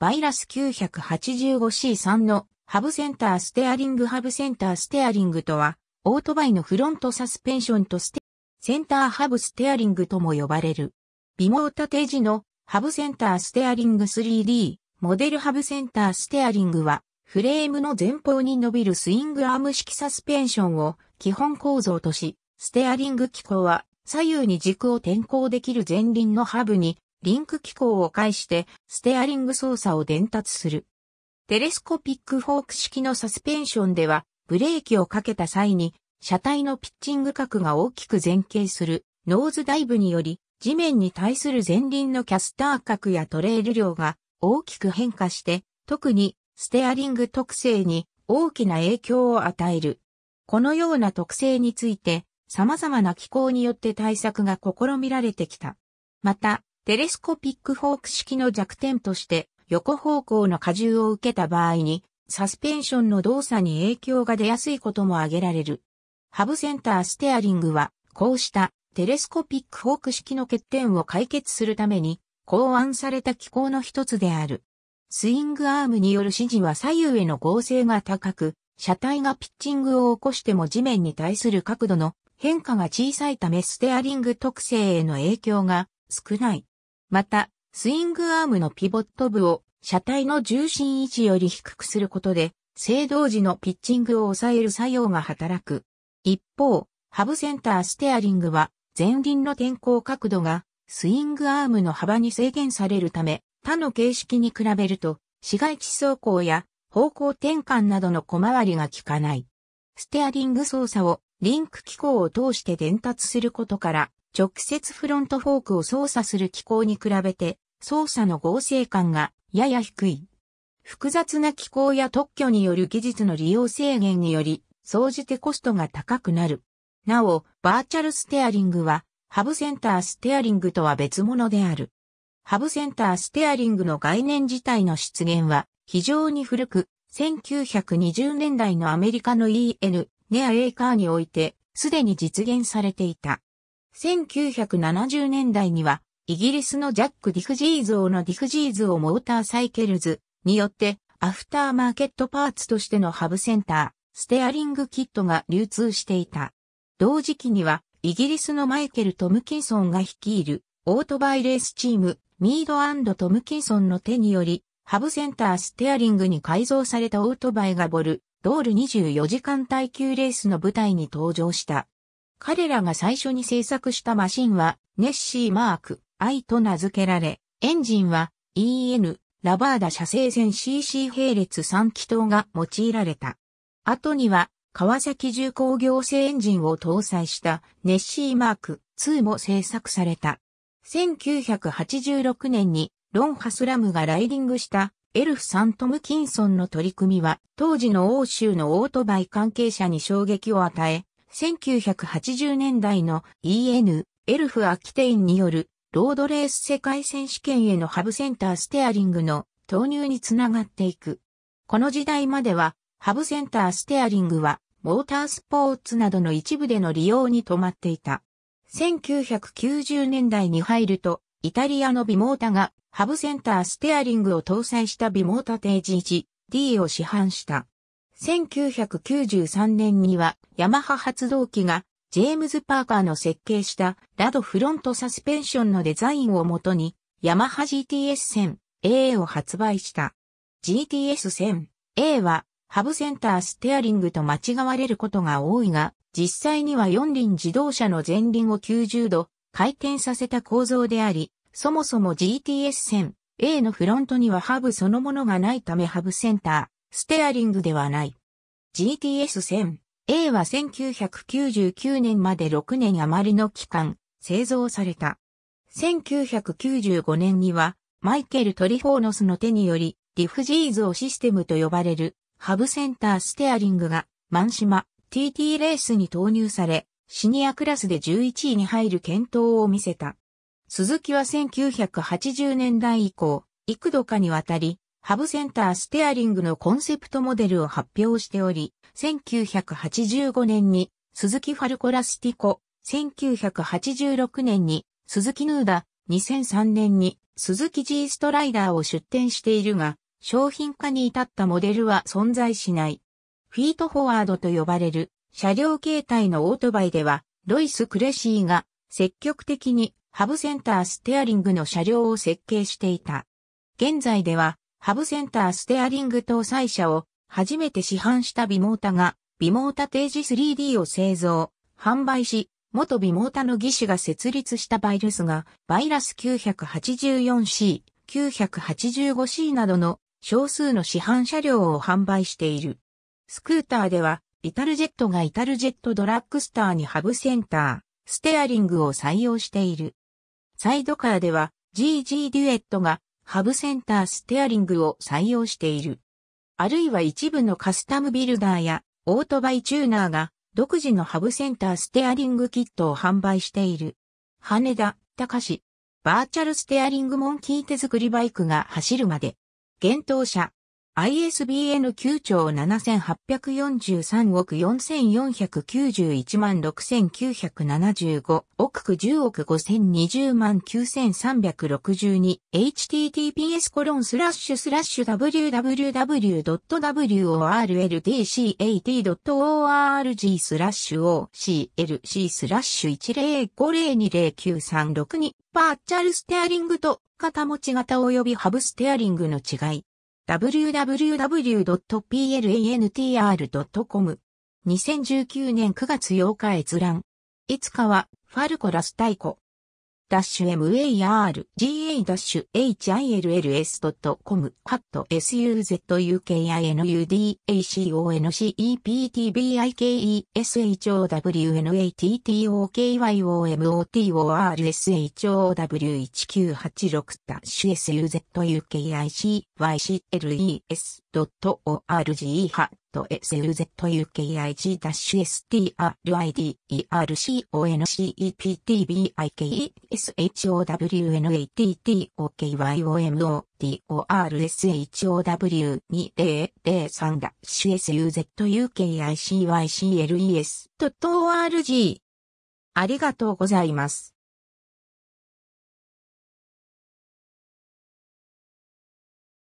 バイラス 985C3 のハブセンターステアリングハブセンターステアリングとは、オートバイのフロントサスペンションとステ、センターハブステアリングとも呼ばれる。微毛縦時のハブセンターステアリング 3D、モデルハブセンターステアリングは、フレームの前方に伸びるスイングアーム式サスペンションを基本構造とし、ステアリング機構は左右に軸を転向できる前輪のハブにリンク機構を介してステアリング操作を伝達する。テレスコピックフォーク式のサスペンションでは、ブレーキをかけた際に、車体のピッチング角が大きく前傾する、ノーズダイブにより、地面に対する前輪のキャスター角やトレール量が大きく変化して、特にステアリング特性に大きな影響を与える。このような特性について、様々な機構によって対策が試みられてきた。また、テレスコピックフォーク式の弱点として横方向の荷重を受けた場合にサスペンションの動作に影響が出やすいことも挙げられる。ハブセンターステアリングはこうしたテレスコピックフォーク式の欠点を解決するために考案された機構の一つである。スイングアームによる指示は左右への合成が高く、車体がピッチングを起こしても地面に対する角度の変化が小さいためステアリング特性への影響が少ない。また、スイングアームのピボット部を車体の重心位置より低くすることで、制動時のピッチングを抑える作用が働く。一方、ハブセンターステアリングは前輪の転向角度がスイングアームの幅に制限されるため、他の形式に比べると市街地走行や方向転換などの小回りが効かない。ステアリング操作をリンク機構を通して伝達することから直接フロントフォークを操作する機構に比べて、操作の合成感がやや低い。複雑な機構や特許による技術の利用制限により、総じてコストが高くなる。なお、バーチャルステアリングは、ハブセンターステアリングとは別物である。ハブセンターステアリングの概念自体の出現は、非常に古く、1920年代のアメリカの EN、ネアエーカーにおいて、すでに実現されていた。1970年代には、イギリスのジャック・ディフジー王のディフジーズをモーターサイケルズによって、アフターマーケットパーツとしてのハブセンター、ステアリングキットが流通していた。同時期には、イギリスのマイケル・トムキンソンが率いる、オートバイレースチーム、ミードトムキンソンの手により、ハブセンターステアリングに改造されたオートバイがボル、ドール24時間耐久レースの舞台に登場した。彼らが最初に製作したマシンは、ネッシーマーク I と名付けられ、エンジンは EN ラバーダ射精線 CC 並列3気筒が用いられた。後には、川崎重工業製エンジンを搭載したネッシーマーク2も製作された。1986年にロン・ハスラムがライディングしたエルフ・サントム・キンソンの取り組みは当時の欧州のオートバイ関係者に衝撃を与え、1980年代の EN、エルフ・アキテインによるロードレース世界選手権へのハブセンターステアリングの投入につながっていく。この時代までは、ハブセンターステアリングは、モータースポーツなどの一部での利用に止まっていた。1990年代に入ると、イタリアのビモータが、ハブセンターステアリングを搭載したビモータ定時1 D を市販した。1993年にはヤマハ発動機がジェームズ・パーカーの設計したラドフロントサスペンションのデザインをもとにヤマハ GTS 1000A を発売した。GTS 1000A はハブセンターステアリングと間違われることが多いが、実際には四輪自動車の前輪を90度回転させた構造であり、そもそも GTS 1000 A のフロントにはハブそのものがないためハブセンター。ステアリングではない。GTS1000 A は1999年まで6年余りの期間、製造された。1995年には、マイケル・トリフォーノスの手により、リフジーズをシステムと呼ばれる、ハブセンターステアリングが、マンシマ、TT レースに投入され、シニアクラスで11位に入る検討を見せた。鈴木は1980年代以降、幾度かにわたり、ハブセンターステアリングのコンセプトモデルを発表しており、1985年に鈴木ファルコラスティコ、1986年に鈴木ヌーダ、2003年に鈴木 G ストライダーを出展しているが、商品化に至ったモデルは存在しない。フィートフォワードと呼ばれる車両形態のオートバイでは、ロイス・クレシーが積極的にハブセンターステアリングの車両を設計していた。現在ではハブセンターステアリング搭載車を初めて市販したビモータが、ビモータ定時 3D を製造、販売し、元ビモータの技師が設立したバイルスが、バイラス 984C、985C などの少数の市販車両を販売している。スクーターでは、イタルジェットがイタルジェットドラッグスターにハブセンター、ステアリングを採用している。サイドカーでは、GG デュエットがハブセンターステアリングを採用している。あるいは一部のカスタムビルダーやオートバイチューナーが独自のハブセンターステアリングキットを販売している。羽田、高市、バーチャルステアリングモンキー手作りバイクが走るまで。幻冬車、ISBN 9兆7843億4491万6975億10億5020万 9362https コロンスラッシュスラッシュ www.worldcat.org スラッシュ OCLC スラッシュ105020936にバーチャルステアリングと肩持ち型及びハブステアリングの違い www.plantr.com。2019年9月8日閲覧。いつかは、ファルコラス太鼓。m a r g a h i l l s c o m ハット s u z u k i n u d a c o n c e p t b i k e s h o w n a t t o k y o m o t o r s h o w 1 9 8 6 s u z u k i c y c l e s .org ありがとうございます。